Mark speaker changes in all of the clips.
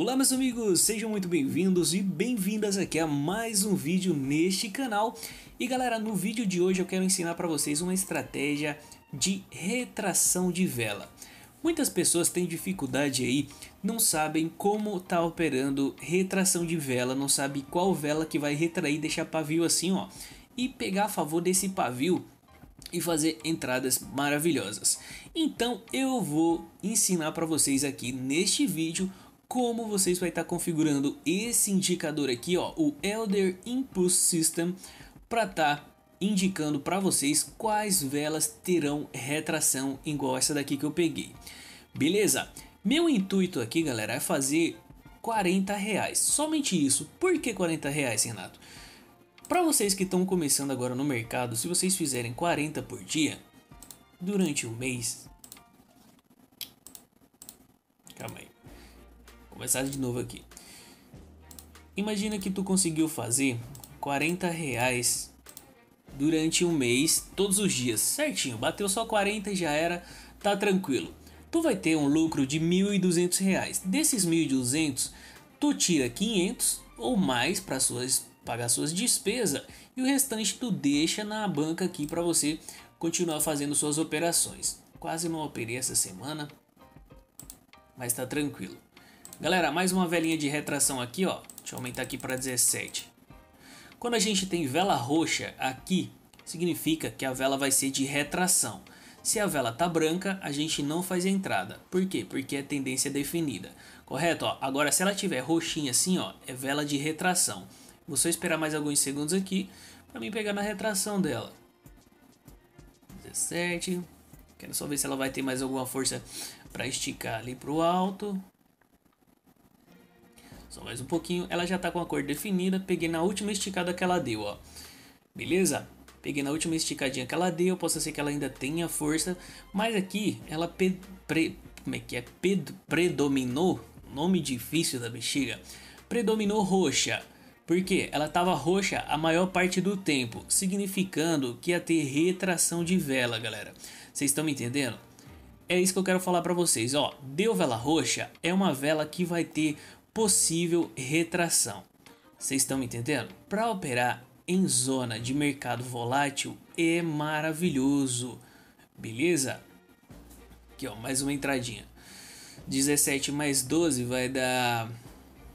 Speaker 1: Olá meus amigos, sejam muito bem-vindos e bem-vindas aqui a mais um vídeo neste canal. E galera, no vídeo de hoje eu quero ensinar para vocês uma estratégia de retração de vela. Muitas pessoas têm dificuldade aí, não sabem como tá operando retração de vela, não sabe qual vela que vai retrair, deixar pavio assim ó, e pegar a favor desse pavio e fazer entradas maravilhosas. Então eu vou ensinar para vocês aqui neste vídeo como vocês vai estar tá configurando esse indicador aqui, ó, o Elder Impulse System, para estar tá indicando para vocês quais velas terão retração igual essa daqui que eu peguei. Beleza? Meu intuito aqui, galera, é fazer 40 reais. Somente isso. Por que 40 reais, Renato? Para vocês que estão começando agora no mercado, se vocês fizerem 40 por dia, durante um mês, começar de novo aqui. Imagina que tu conseguiu fazer 40 reais durante um mês, todos os dias, certinho. Bateu só 40 e já era, tá tranquilo. Tu vai ter um lucro de 1.200 reais. Desses 1.200, tu tira 500 ou mais para suas pagar suas despesas e o restante tu deixa na banca aqui para você continuar fazendo suas operações. Quase não operei essa semana, mas tá tranquilo. Galera, mais uma velinha de retração aqui, ó. Deixa eu aumentar aqui para 17. Quando a gente tem vela roxa aqui, significa que a vela vai ser de retração. Se a vela tá branca, a gente não faz a entrada. Por quê? Porque é tendência definida. Correto? Ó, agora, se ela tiver roxinha assim, ó, é vela de retração. Vou só esperar mais alguns segundos aqui para mim pegar na retração dela. 17. Quero só ver se ela vai ter mais alguma força para esticar ali para o alto. Só mais um pouquinho. Ela já tá com a cor definida. Peguei na última esticada que ela deu, ó. Beleza? Peguei na última esticadinha que ela deu. Posso ser que ela ainda tenha força. Mas aqui, ela... pre como é que é? Ped predominou. Nome difícil da bexiga. Predominou roxa. Porque ela estava roxa a maior parte do tempo, significando que ia ter retração de vela, galera. Vocês estão me entendendo? É isso que eu quero falar para vocês, ó. Deu vela roxa é uma vela que vai ter possível retração. Vocês estão me entendendo? Para operar em zona de mercado volátil é maravilhoso, beleza? Aqui ó, mais uma entradinha. 17 mais 12 vai dar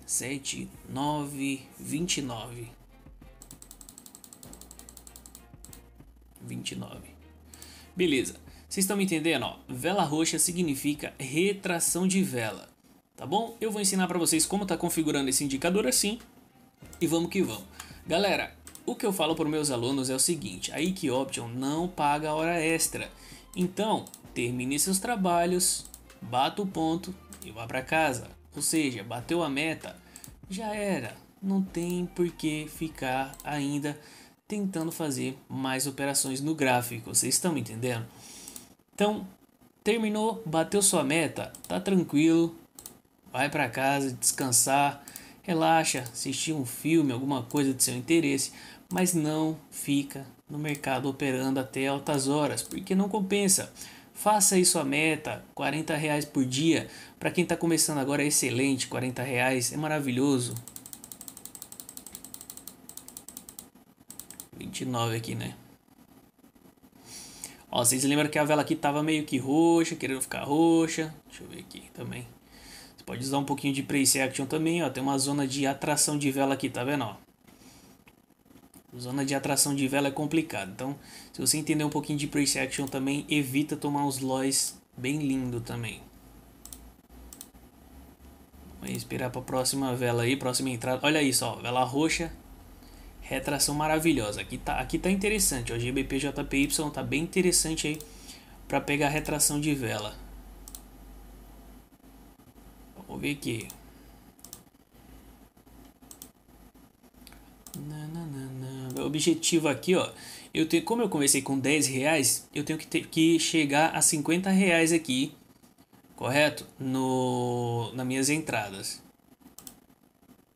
Speaker 1: 7, 9, 29. 29. Beleza. Vocês estão me entendendo? Ó, vela roxa significa retração de vela tá bom? Eu vou ensinar para vocês como tá configurando esse indicador assim e vamos que vamos. Galera, o que eu falo para meus alunos é o seguinte, a IQ Option não paga hora extra, então termine seus trabalhos, bata o ponto e vá para casa, ou seja, bateu a meta, já era, não tem por que ficar ainda tentando fazer mais operações no gráfico, vocês estão me entendendo? Então, terminou, bateu sua meta, tá tranquilo, vai para casa descansar, relaxa, assistir um filme, alguma coisa de seu interesse, mas não fica no mercado operando até altas horas, porque não compensa. Faça aí sua meta, 40 reais por dia. Para quem está começando agora é excelente, 40 reais é maravilhoso. 29 aqui, né? Ó, vocês lembram que a vela aqui tava meio que roxa, querendo ficar roxa. Deixa eu ver aqui também pode usar um pouquinho de price Action também, ó. Tem uma zona de atração de vela aqui, tá vendo, ó? Zona de atração de vela é complicado. Então, se você entender um pouquinho de price Action também, evita tomar os lois bem lindo também. Vamos esperar para a próxima vela aí, próxima entrada. Olha isso, ó, vela roxa. Retração maravilhosa. Aqui tá, aqui tá interessante, ó, GBP JPY tá bem interessante aí para pegar retração de vela ver aqui. Nananana. Objetivo aqui, ó. Eu tenho, como eu comecei com 10 reais, eu tenho que, ter, que chegar a 50 reais aqui, correto? No, nas minhas entradas.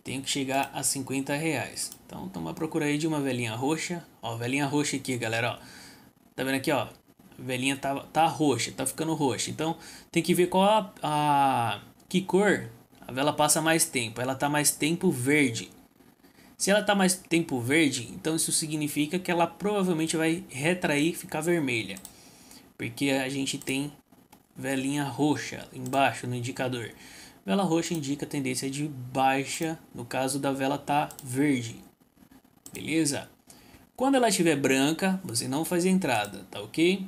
Speaker 1: Tenho que chegar a 50 reais. Então, toma procura aí de uma velhinha roxa. Ó, velhinha roxa aqui, galera, ó. Tá vendo aqui, ó? velhinha tá, tá roxa, tá ficando roxa. Então, tem que ver qual a, a que cor? A vela passa mais tempo. Ela está mais tempo verde. Se ela está mais tempo verde, então isso significa que ela provavelmente vai retrair e ficar vermelha. Porque a gente tem velinha roxa embaixo no indicador. Vela roxa indica tendência de baixa, no caso da vela tá verde. Beleza? Quando ela estiver branca, você não faz entrada, tá ok?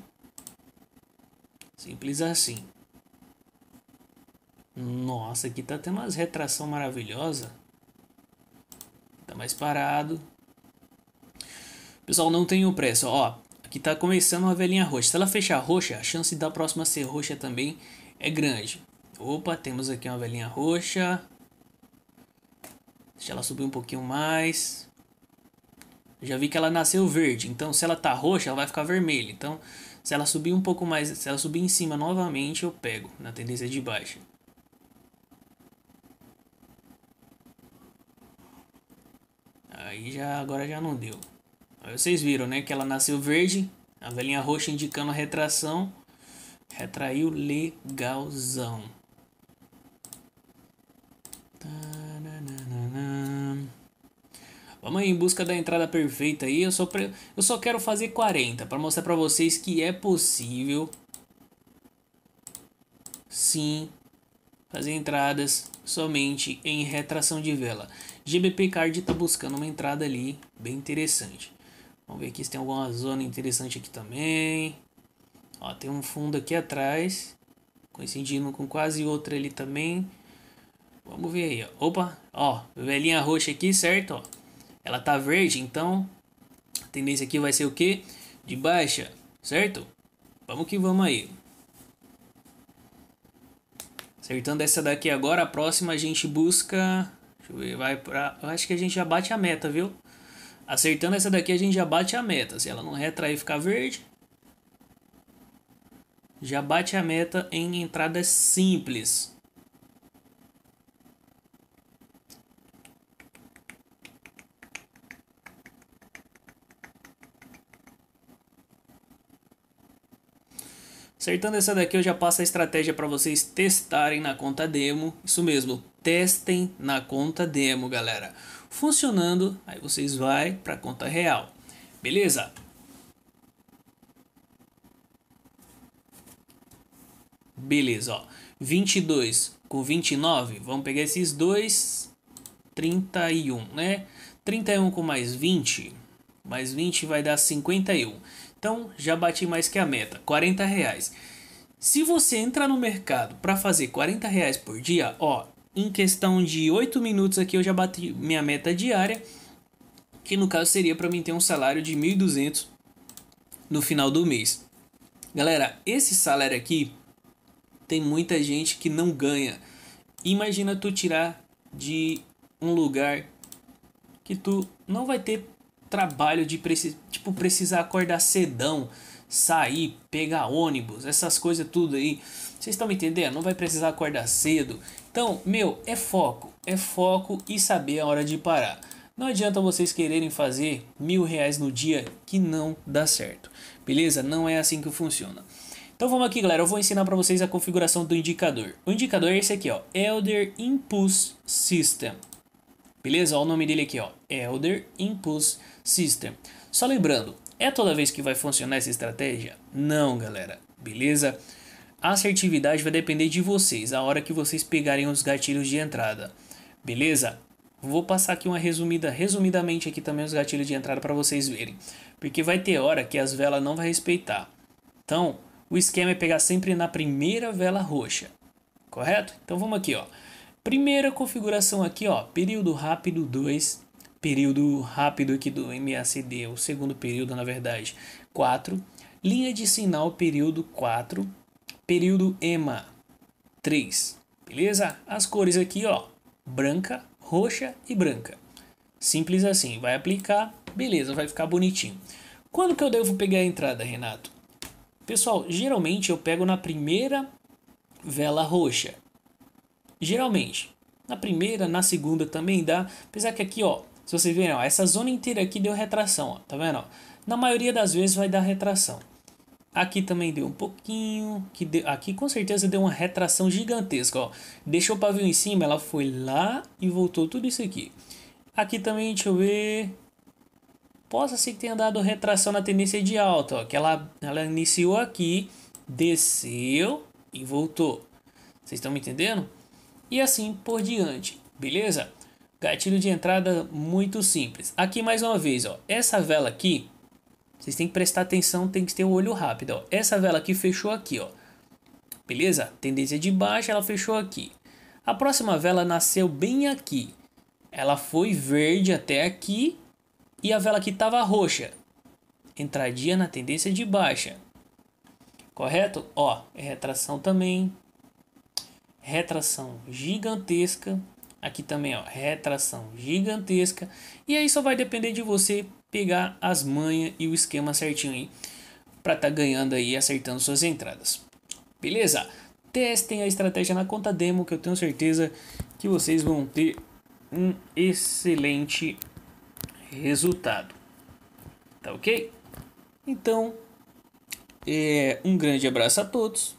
Speaker 1: Simples assim. Nossa, aqui tá tendo umas retração maravilhosa. Tá mais parado. Pessoal, não tenho pressa, ó. Aqui tá começando uma velhinha roxa. Se ela fechar roxa, a chance da próxima ser roxa também é grande. Opa, temos aqui uma velhinha roxa. Deixa ela subir um pouquinho mais. Já vi que ela nasceu verde, então se ela tá roxa, ela vai ficar vermelha. Então, se ela subir um pouco mais, se ela subir em cima novamente, eu pego na tendência de baixa. Aí já agora já não deu. Aí vocês viram, né, que ela nasceu verde, a velhinha roxa indicando a retração. Retraiu legalzão. Vamos aí em busca da entrada perfeita aí. Eu só, pre... eu só quero fazer 40 para mostrar para vocês que é possível. Sim, as entradas somente em retração de vela. GBP Card está buscando uma entrada ali bem interessante. Vamos ver aqui se tem alguma zona interessante aqui também. Ó, tem um fundo aqui atrás, coincidindo com quase outra ali também. Vamos ver aí, ó. opa, ó, velhinha roxa aqui, certo? Ó, ela tá verde, então a tendência aqui vai ser o quê? De baixa, certo? Vamos que vamos aí. Acertando essa daqui agora, a próxima a gente busca. Deixa eu ver, vai pra. Eu acho que a gente já bate a meta, viu? Acertando essa daqui a gente já bate a meta. Se ela não retrair e ficar verde, já bate a meta em entrada simples. Acertando essa daqui, eu já passo a estratégia para vocês testarem na conta demo. Isso mesmo, testem na conta demo, galera. Funcionando, aí vocês vão para a conta real. Beleza? Beleza, ó. 22 com 29, vamos pegar esses dois, 31, né? 31 com mais 20, mais 20 vai dar 51. Então já bati mais que a meta, 40 reais. Se você entrar no mercado para fazer 40 reais por dia, ó, em questão de 8 minutos aqui eu já bati minha meta diária, que no caso seria para mim ter um salário de 1.200 no final do mês. Galera, esse salário aqui tem muita gente que não ganha. Imagina tu tirar de um lugar que tu não vai ter trabalho de tipo, precisar acordar cedão, sair, pegar ônibus, essas coisas tudo aí. Vocês estão me entendendo? Não vai precisar acordar cedo. Então, meu, é foco. É foco e saber a hora de parar. Não adianta vocês quererem fazer mil reais no dia que não dá certo. Beleza? Não é assim que funciona. Então vamos aqui galera, eu vou ensinar para vocês a configuração do indicador. O indicador é esse aqui ó, Elder Impulse System. Beleza? o nome dele aqui, ó, Elder Impulse System. Só lembrando, é toda vez que vai funcionar essa estratégia? Não, galera. Beleza? A assertividade vai depender de vocês, a hora que vocês pegarem os gatilhos de entrada. Beleza? Vou passar aqui uma resumida, resumidamente aqui também os gatilhos de entrada para vocês verem, porque vai ter hora que as velas não vai respeitar. Então, o esquema é pegar sempre na primeira vela roxa. Correto? Então vamos aqui, ó. Primeira configuração aqui, ó, período rápido 2, período rápido aqui do MACD, o segundo período, na verdade, 4, linha de sinal período 4, período EMA 3, beleza? As cores aqui, ó, branca, roxa e branca. Simples assim, vai aplicar, beleza, vai ficar bonitinho. Quando que eu devo pegar a entrada, Renato? Pessoal, geralmente eu pego na primeira vela roxa, Geralmente, na primeira, na segunda também dá, apesar que aqui, ó, se vocês verem, ó, essa zona inteira aqui deu retração, ó, tá vendo? Ó? Na maioria das vezes vai dar retração. Aqui também deu um pouquinho, que deu, aqui com certeza deu uma retração gigantesca, ó. Deixou o pavio em cima, ela foi lá e voltou tudo isso aqui. Aqui também, deixa eu ver, possa ser que tenha dado retração na tendência de alta, ó, que ela, ela iniciou aqui, desceu e voltou. Vocês estão me entendendo? e assim por diante, beleza? Gatilho de entrada muito simples. Aqui mais uma vez, ó, essa vela aqui, vocês têm que prestar atenção, tem que ter o um olho rápido, ó. Essa vela aqui fechou aqui, ó. Beleza? Tendência de baixa, ela fechou aqui. A próxima vela nasceu bem aqui. Ela foi verde até aqui e a vela aqui estava roxa. Entradinha na tendência de baixa. Correto? Ó, é retração também, retração gigantesca. Aqui também, ó, retração gigantesca. E aí só vai depender de você pegar as manhas e o esquema certinho aí para estar tá ganhando aí, acertando suas entradas. Beleza? Testem a estratégia na conta demo que eu tenho certeza que vocês vão ter um excelente resultado. Tá ok? Então, é, um grande abraço a todos.